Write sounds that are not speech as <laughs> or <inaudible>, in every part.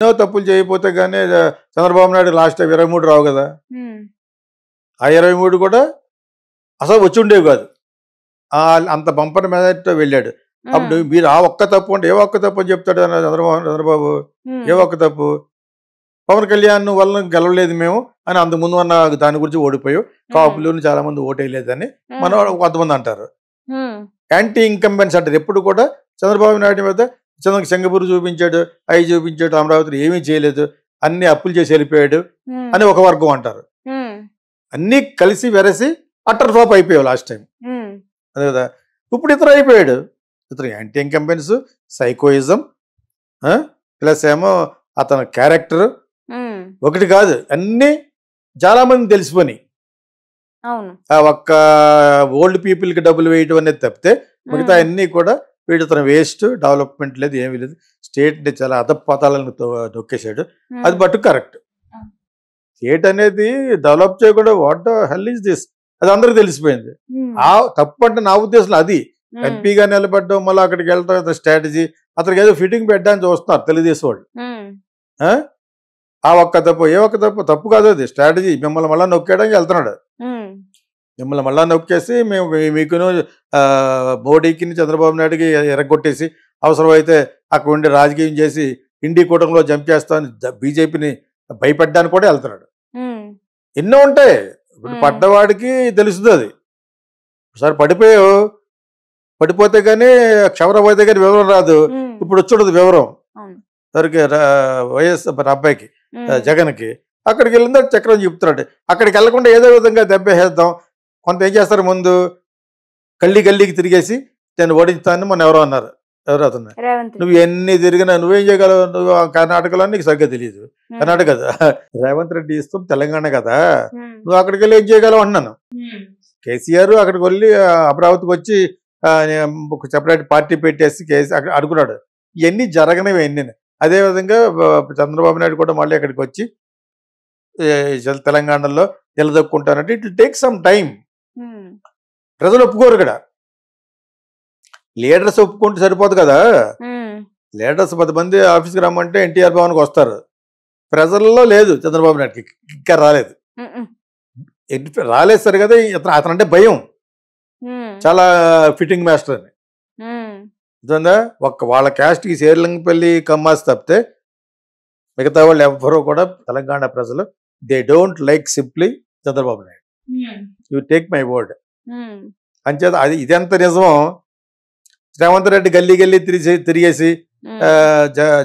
ఎన్నో తప్పులు చేయకపోతే గానీ చంద్రబాబు నాయుడు లాస్ట్ టైం ఇరవై మూడు రావు కదా ఆ ఇరవై మూడు కూడా అసలు వచ్చి ఉండేవి కాదు అంత బంపర్ మీద వెళ్ళాడు అప్పుడు మీరు ఆ ఒక్క తప్పు అంటే ఏ ఒక్క తప్పు అని చెప్తాడు చంద్రబాబు చంద్రబాబు ఏ ఒక్క తప్పు పవన్ కళ్యాణ్ వల్ల గెలవలేదు మేము అని అంతకుముందు అన్న దాని గురించి ఓడిపోయావు కాపులు చాలా మంది ఓటేయలేదని మనం కొంతమంది అంటారు యాంటీ ఇంకంబెన్స్ అంటారు ఎప్పుడు కూడా చంద్రబాబు నాయుడు మీద చంద్రకి సింగపూర్ చూపించాడు అవి చూపించాడు అమరావతిని ఏమీ చేయలేదు అన్ని అప్పులు చేసి వెళ్ళిపోయాడు అని ఒక వర్గం అంటారు అన్నీ కలిసి వెరసి అట్టర్ ఫ్లాప్ అయిపోయావు లాస్ట్ టైం అదే కదా ఇప్పుడు ఇతర అయిపోయాడు ఇతర యాంటీ ఇంకంపెన్స్ సైకోయిజం ప్లస్ ఏమో అతని క్యారెక్టర్ ఒకటి కాదు అన్నీ చాలా మంది తెలిసిపోయి ఆ ఒక్క ఓల్డ్ పీపుల్కి డబ్బులు వేయటం అనేది తప్పితే మిగతా అన్నీ కూడా వీడు తన వేస్ట్ డెవలప్మెంట్ లేదు ఏమీ లేదు స్టేట్ని చాలా అధపాతాలను నొక్కేశాడు hmm. అది బట్టు కరెక్ట్ స్టేట్ hmm. అనేది డెవలప్ చేయకుండా వాట్ హెల్ ఇస్ దిస్ అది అందరికి తెలిసిపోయింది hmm. ఆ తప్పు అంటే నా ఉద్దేశం అది ఎంపీగా నిలబడ్డం మళ్ళీ అక్కడికి వెళ్ళడం స్ట్రాటజీ అతనికి ఏదో ఫిట్టింగ్ పెట్టడానికి చూస్తున్నారు తెలుగుదేశం వాళ్ళు ఆ ఒక్క తప్పు ఏ ఒక్క తప్పు తప్పు కాదు అది స్ట్రాటజీ మిమ్మల్ని మళ్ళీ నొక్కేయడానికి వెళ్తున్నాడు మిమ్మల్ని మళ్ళా నొక్కేసి మేము మీకును మోడీకి చంద్రబాబు నాయుడికి ఎరగొట్టేసి అవసరమైతే అక్కడ ఉండి రాజకీయం చేసి ఇండి కూటమిలో జంపేస్తామని బీజేపీని భయపెట్టడానికి కూడా వెళ్తున్నాడు ఎన్నో ఉంటాయి ఇప్పుడు పడ్డవాడికి తెలుస్తుంది అది ఒకసారి పడిపోయావు పడిపోతే కానీ క్షవరం పోతే కానీ వివరం రాదు ఇప్పుడు వచ్చుండదు వివరం సరికి వైఎస్ అబ్బాయికి జగన్కి అక్కడికి వెళ్ళిందో చక్రం చెప్తున్నాడు అక్కడికి వెళ్లకుండా ఏదో విధంగా వేద్దాం కొంత ఏం చేస్తారు ముందు కల్లి గల్లీకి తిరిగేసి నేను ఓడించుతాను మొన్న ఎవరో అన్నారు ఎవరు అతను నువ్వు ఎన్ని తిరిగినా నువ్వేం చేయగలవు నువ్వు కర్ణాటకలో నీకు సరిగ్గా తెలియదు కర్ణాటక కదా రేవంత్ రెడ్డి ఇస్తాం తెలంగాణ కదా నువ్వు అక్కడికి వెళ్ళి ఏం చేయగలవు అన్నాను కేసీఆర్ అక్కడికి వెళ్ళి అమరావతికి వచ్చి ఒక సెపరేట్ పార్టీ పెట్టేసి కేసీ అక్కడ అనుకున్నాడు ఇవన్నీ జరగనివి అదే అదేవిధంగా చంద్రబాబు నాయుడు కూడా మళ్ళీ అక్కడికి వచ్చి తెలంగాణలో నిలదొక్కుంటానంటే ఇట్ టేక్ సమ్ టైం ప్రజలు ఒప్పుకోరు ఇక్కడ లీడర్స్ ఒప్పుకుంటే సరిపోదు కదా లీడర్స్ పది మంది ఆఫీస్కి రమ్మంటే ఎన్టీఆర్ భవన్కి వస్తారు ప్రజల్లో లేదు చంద్రబాబు నాయుడుకి ఇంకా రాలేదు రాలేదు సరే కదా ఇతను అతను అంటే భయం చాలా ఫిట్టింగ్ మాస్టర్ అని ఒక ఒక్క వాళ్ళ క్యాస్ట్కి శేర్లింగపల్లి కమ్మాస్ తప్పితే మిగతా వాళ్ళు ఎవ్వరూ కూడా తెలంగాణ ప్రజలు they don't like simply Chandrababu Naidu you take my word అంచేత అది ఇదెంత నిజమో రేవంత్ రెడ్డి గల్లీ గల్లీ తిరిగి తిరిగేసి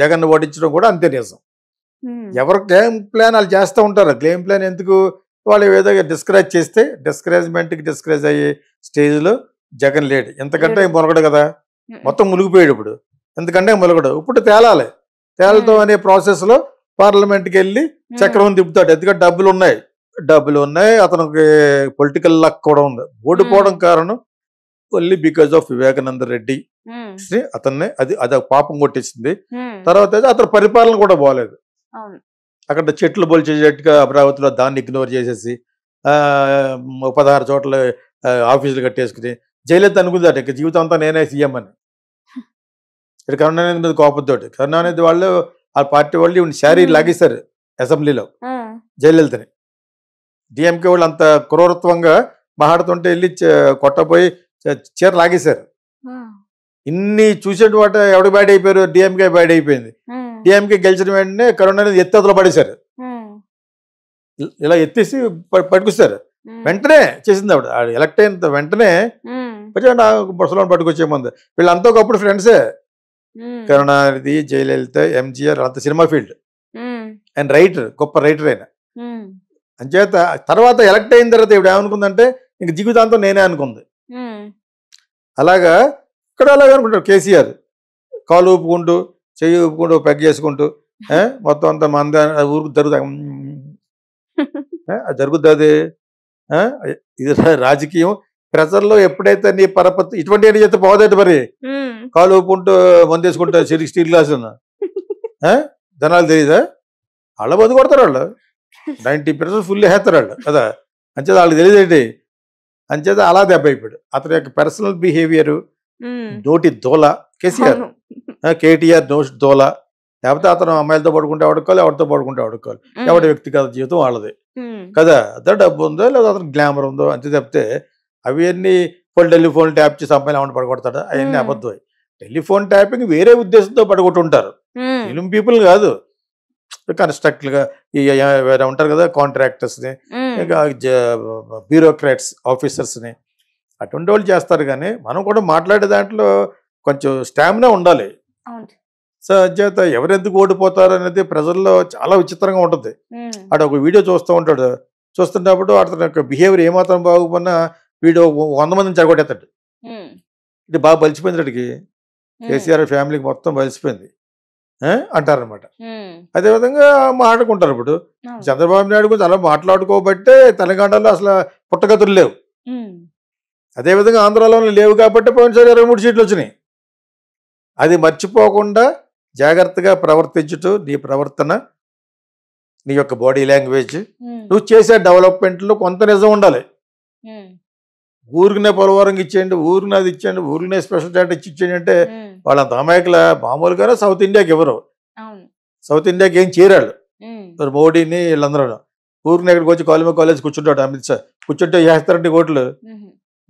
జగన్ ఓడించడం కూడా అంతే నిజం ఎవరు క్లెయిమ్ ప్లాన్ వాళ్ళు చేస్తూ ఉంటారు క్లెయిమ్ ప్లాన్ ఎందుకు వాళ్ళు ఏదో డిస్కరేజ్ చేస్తే డిస్కరేజ్మెంట్కి డిస్కరేజ్ అయ్యే స్టేజ్లో జగన్ లేడు ఎంతకంటే మొలగడు కదా మొత్తం మునిగిపోయాడు ఇప్పుడు ఎందుకంటే మొలగడు ఇప్పుడు తేలాలి తేలతో అనే ప్రాసెస్లో పార్లమెంట్కి వెళ్ళి చక్రం తిప్పుతాడు ఎందుకంటే డబ్బులు ఉన్నాయి డబ్బులు ఉన్నాయి అతనికి పొలిటికల్ లక్ కూడా ఉంది ఓడిపోవడం కారణం only because of Vivekananda Reddy అతన్ని అది అది పాపం కొట్టించింది తర్వాత అతని పరిపాలన కూడా బాగలేదు అక్కడ చెట్లు బొలిచేసేట్టుగా అమరావతిలో దాన్ని ఇగ్నోర్ చేసేసి పదహారు చోట్ల ఆఫీసులు కట్టేసుకుని జయలలిత అనుకుందాట ఇక జీవితం అంతా నేనే సీఎం అని <laughs> ఇక్కడ కరుణానిధి మీద కోపంతో కరుణానిధి వాళ్ళు ఆ పార్టీ వాళ్ళు శారీ లాగేశారు అసెంబ్లీలో జయలలితని డిఎంకే వాళ్ళు అంత క్రూరత్వంగా మహాడుతుంటే వెళ్ళి కొట్టపోయి చీర లాగేశారు ఇన్ని చూసేట వాట ఎవడు బ్యాడ్ అయిపోయారు డిఎంకే బ్యాడ్ అయిపోయింది డిఎంకే గెలిచిన వెంటనే కరోనా ఎత్తులో పడేశారు ఇలా ఎత్తేసి పట్టుకొస్తారు వెంటనే చేసింది ఆవిడ ఎలక్ట్ అయిన వెంటనే బొసలో పట్టుకొచ్చే ముందు వీళ్ళంతా ఒకప్పుడు ఫ్రెండ్సే కరుణానిధి జయలలిత ఎంజీఆర్ అంత సినిమా ఫీల్డ్ అండ్ రైటర్ గొప్ప రైటర్ ఆయన అంచేత తర్వాత ఎలక్ట్ అయిన తర్వాత ఇవిడ ఏమనుకుందంటే ఇంక జీవితాంతం నేనే అనుకుంది అలాగా ఇక్కడ అలాగే అనుకుంటారు కేసీఆర్ కాలు ఊపుకుంటూ చెయ్యి ఊపుకుంటూ పెగ్ చేసుకుంటూ మొత్తం అంతా మంద ఊరుకు జరుగుతా జరుగుతుంది అది ఇది రాజకీయం ప్రజల్లో ఎప్పుడైతే నీ పరపతి ఇటువంటి ఏంటి చేస్తే పోదేట మరి కాలు ఊపుకుంటూ మందేసుకుంటా స్టీల్ గ్లాస్ జనాలు తెలియదా వాళ్ళ మందు కొడతారు వాళ్ళు నైంటీ పర్సెంట్ ఫుల్ హేతరాడు వాళ్ళు కదా అంచేది వాళ్ళకి తెలియదేంటి అంచేది అలా దెబ్బ అయిపోయాడు అతని యొక్క పర్సనల్ బిహేవియర్ నోటి దోల కేసీఆర్ కేటీఆర్ నోటి దోల లేకపోతే అతను అమ్మాయిలతో పడుకుంటే ఆడుకోవాలి ఎవరితో పడుకుంటే ఆడుకోవాలి ఎవరి వ్యక్తిగత జీవితం వాళ్ళది కదా అదే డబ్బు ఉందో లేదా అతను గ్లామర్ ఉందో అంతే తప్పితే అవన్నీ ఫోన్ టెలిఫోన్ ట్యాప్ చేసి అమ్మాయిలు ఏమైనా పడగొడతాడు అవన్నీ అబద్ధం టెలిఫోన్ ట్యాపింగ్ వేరే ఉద్దేశంతో పడగొట్టుంటారు ఫిలిం పీపుల్ కాదు కన్స్ట్రక్టర్లుగా వేరే ఉంటారు కదా కాంట్రాక్టర్స్ని ఇంకా బ్యూరోక్రాట్స్ ఆఫీసర్స్ని అటువంటి వాళ్ళు చేస్తారు కానీ మనం కూడా మాట్లాడే దాంట్లో కొంచెం స్టామినా ఉండాలి సో చేత ఎవరెందుకు ఓడిపోతారు అనేది ప్రజల్లో చాలా విచిత్రంగా ఉంటుంది అటు ఒక వీడియో చూస్తూ ఉంటాడు చూస్తున్నప్పుడు అతని యొక్క బిహేవియర్ ఏమాత్రం బాగుపోయినా వీడియో వంద మందిని చెడగొట్టేస్తాడు ఇది బాగా బలిసిపోయింది అడిగి కేసీఆర్ ఫ్యామిలీకి మొత్తం బలిసిపోయింది అంటారనమాట అదేవిధంగా మాట్లాడుకుంటారు ఇప్పుడు చంద్రబాబు నాయుడు గురించి అలా మాట్లాడుకోబట్టే తెలంగాణలో అసలు పుట్టగతులు లేవు అదేవిధంగా ఆంధ్రాలోనే లేవు కాబట్టి సార్ ఇరవై మూడు సీట్లు వచ్చినాయి అది మర్చిపోకుండా జాగ్రత్తగా ప్రవర్తించటం నీ ప్రవర్తన నీ యొక్క బాడీ లాంగ్వేజ్ నువ్వు చేసే డెవలప్మెంట్లో కొంత నిజం ఉండాలి ఊరికినే పొలవరం ఇచ్చేయండి ఊరినది అది ఇచ్చేయండి ఊరికినే స్పెషల్ చాట్ ఇచ్చి ఇచ్చేయండి అంటే వాళ్ళంత అమాయకుల మామూలుగానే సౌత్ ఇండియాకి ఇవ్వరు సౌత్ ఇండియాకి ఏం చేరాడు మోడీని వీళ్ళందరూ ఊరిని ఎక్కడికి వచ్చి కాలిమ కాలేజ్ కూర్చుంటాడు అమిత్ షా కూర్చుంటే వేస్తారండి ఓట్లు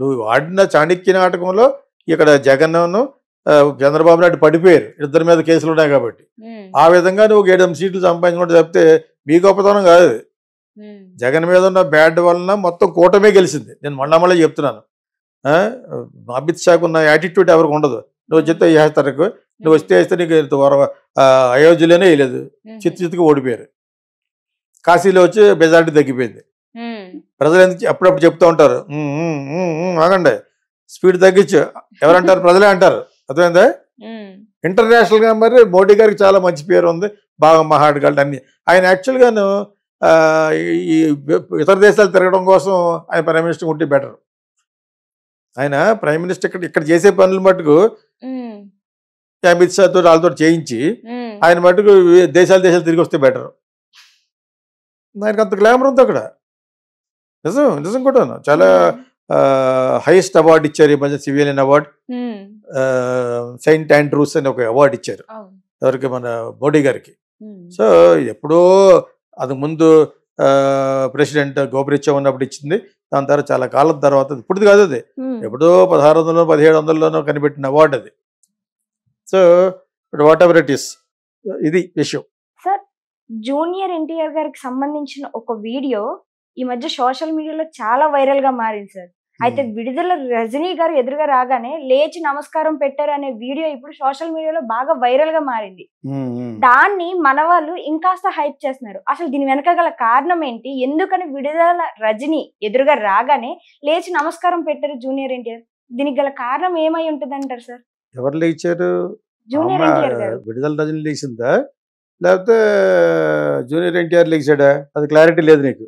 నువ్వు ఆడిన చాణిక్య నాటకంలో ఇక్కడ జగన్ను చంద్రబాబు నాయుడు పడిపోయారు ఇద్దరి మీద కేసులు ఉన్నాయి కాబట్టి ఆ విధంగా నువ్వు ఏడెనిమిది సీట్లు సంపాదించుకుంటే చెప్తే మీ గొప్పతనం కాదు జగన్ మీద ఉన్న బ్యాడ్ వలన మొత్తం కూటమే గెలిచింది నేను మళ్ళా మళ్ళీ చెప్తున్నాను అమిత్ షాకు ఉన్న యాటిట్యూడ్ ఎవరికి ఉండదు నువ్వు చిత్త చేస్తానికి నువ్వు వస్తే వేస్తే నీకు అయోధ్యలోనే వేయలేదు చిత్తు చిత్తుకు ఓడిపోయారు కాశీలో వచ్చి మెజారిటీ తగ్గిపోయింది ప్రజలు ఎందుకు అప్పుడప్పుడు చెప్తూ ఉంటారు ఆగండి స్పీడ్ తగ్గించు ఎవరంటారు <laughs> ప్రజలే అంటారు అర్థమైందా ఇంటర్నేషనల్గా మరి మోడీ గారికి చాలా మంచి పేరు ఉంది బాగా మహాటగాళ్ళు అన్ని ఆయన యాక్చువల్గాను ఈ ఇతర దేశాలు తిరగడం కోసం ఆయన ప్రైమ్ మినిస్టర్ ఉంటే బెటర్ ఆయన ప్రైమ్ మినిస్టర్ ఇక్కడ ఇక్కడ చేసే పనులు మటుకు అమిత్ తోటి వాళ్ళతో చేయించి ఆయన మటుకు దేశాలు దేశాలు తిరిగి వస్తే బెటర్ ఆయనకు అంత గ్లామర్ ఉంది అక్కడ నిజం నిజం కూడా చాలా హైయెస్ట్ అవార్డు ఇచ్చారు ఈ మధ్య సివిలియన్ అవార్డు సెయింట్ ఆండ్రూస్ అని ఒక అవార్డు ఇచ్చారు ఎవరికి మన మోడీ గారికి సో ఎప్పుడో అది ముందు ప్రెసిడెంట్ గోపరిత్యం ఉన్నప్పుడు ఇచ్చింది దాని తర్వాత చాలా కాలం తర్వాత ఇప్పుడు కాదు అది ఎప్పుడో పదహారు వందలలో పదిహేడు వందలలోనో కనిపెట్టిన అవార్డు అది so whatever it is ఇది విషయం సార్ జూనియర్ ఎన్టీఆర్ గారికి సంబంధించిన ఒక వీడియో ఈ మధ్య సోషల్ మీడియాలో చాలా వైరల్ గా మారింది సార్ అయితే hmm. విడుదల రజనీ గారు ఎదురుగా రాగానే లేచి నమస్కారం పెట్టారు అనే వీడియో ఇప్పుడు సోషల్ మీడియాలో బాగా వైరల్ గా మారింది hmm, hmm. దాన్ని మన వాళ్ళు ఇంకాస్త హైప్ చేస్తున్నారు అసలు దీని వెనక గల కారణం ఏంటి ఎందుకని విడుదల రజనీ ఎదురుగా రాగానే లేచి నమస్కారం పెట్టారు జూనియర్ ఎన్టీఆర్ దీనికి గల కారణం ఏమై ఉంటుంది అంటారు సార్ ఎవరు లేచారు జూనియర్ గారు విడుదల రజనీ లేచిందా లేకపోతే జూనియర్ ఎన్టీఆర్ లేచాడా అది క్లారిటీ లేదు నీకు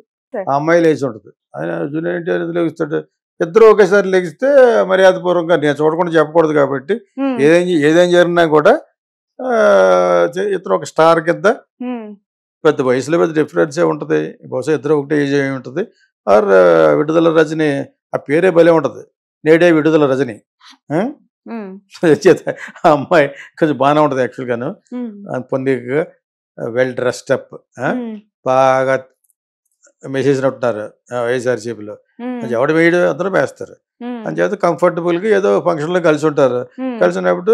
ఆ అమ్మాయి లేచి ఉంటుంది ఆయన జూనియర్ ఎన్టీఆర్ ఎందుకు లేస్తాడు ఇద్దరు ఒకేసారి లెగిస్తే మర్యాదపూర్వకంగా నేను చూడకుండా చెప్పకూడదు కాబట్టి ఏదేం ఏదేం జరిగినా కూడా ఇద్దరు ఒక స్టార్ కింద పెద్ద వయసులో పెద్ద డిఫరెన్స్ ఏ ఉంటుంది బహుశా ఇద్దరు ఒకటే ఏజ్ ఏమి ఉంటుంది ఆర్ విడుదల రజని ఆ పేరే భలే ఉంటుంది నేడే విడుదల రజని <laughs> చేత ఆ అమ్మాయి కొంచెం బాగానే ఉంటుంది యాక్చువల్గాను పొందికగా వెల్ డ్రెస్డ్ అప్ బాగా మెసేజ్ అంటున్నారు వైఎస్ఆర్సీపీలో ఎవడు వేయడం అందరూ వేస్తారు అని చేత కంఫర్టబుల్గా ఏదో ఫంక్షన్లో కలిసి ఉంటారు కలిసి ఉన్నప్పుడు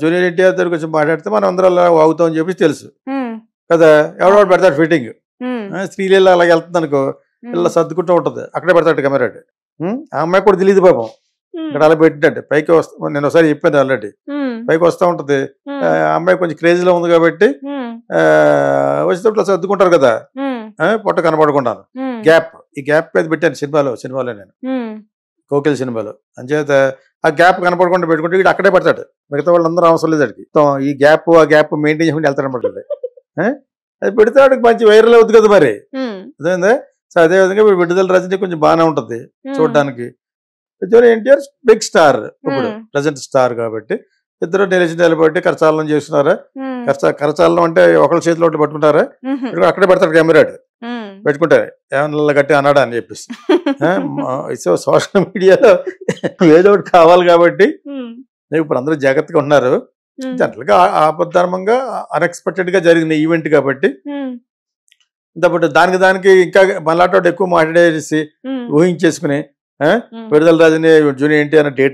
జూనియర్ ఎన్టీఆర్ దగ్గర కొంచెం మాట్లాడితే మనం అందరూ అలా అవుతాం అని చెప్పి తెలుసు కదా ఎవడో పెడతాడు ఫిట్టింగ్ స్త్రీలు అలాగే వెళ్తుంది అనుకో ఇలా సర్దుకుంటూ ఉంటుంది అక్కడే పెడతాడు కెమెరాడు ఆ అమ్మాయి కూడా తెలియదు పాపం ఇక్కడ అలా పెట్టినట్టు పైకి వస్తా నేను ఒకసారి చెప్పాను ఆల్రెడీ పైకి వస్తూ ఉంటది అమ్మాయి కొంచెం క్రేజీలో ఉంది కాబట్టి వచ్చినప్పుడు సర్దుకుంటారు కదా పొట్ట కనపడకుండా గ్యాప్ ఈ గ్యాప్ మీద పెట్టాను సినిమాలో సినిమాలో నేను కోకిల్ సినిమాలో అంచేత ఆ గ్యాప్ కనపడకుండా పెట్టుకుంటే వీడు అక్కడే పడతాడు మిగతా వాళ్ళందరూ అవసరం లేదు అడిగి ఈ గ్యాప్ ఆ గ్యాప్ మెయింటైన్ చేసుకుంటే వెళ్తాడనమాట అది పెడితే వాడికి మంచి వైరల్ అవుతుంది కదా మరి అదేందే సో అదేవిధంగా విడుదల రజనీ కొంచెం బాగానే ఉంటుంది చూడడానికి ఎన్టీఆర్ బిగ్ స్టార్ ఇప్పుడు ప్రజెంట్ స్టార్ కాబట్టి ఇద్దరు నిలిచి నిలబడి కరచాలనం చేస్తున్నారా కరచా కరచాలనం అంటే ఒకళ్ళ చేతిలో ఒకటి ఇక్కడ అక్కడే పెడతారు కెమెరాడు పెట్టుకుంటారు ఏమన్నా గట్టి అన్నాడు అని చెప్పేసి సో సోషల్ మీడియాలో ఏదో ఒకటి కావాలి కాబట్టి ఇప్పుడు అందరూ జాగ్రత్తగా ఉన్నారు జనరల్గా ఆపద్ధర్మంగా అన్ఎక్స్పెక్టెడ్ గా జరిగిన ఈవెంట్ కాబట్టి ఇంతప్పుడు దానికి దానికి ఇంకా మళ్ళాటోడు ఎక్కువ మాట్లాడేసి ఊహించేసుకుని విడుదల రాజుని జూనియర్ ఏంటి అన్న డేట్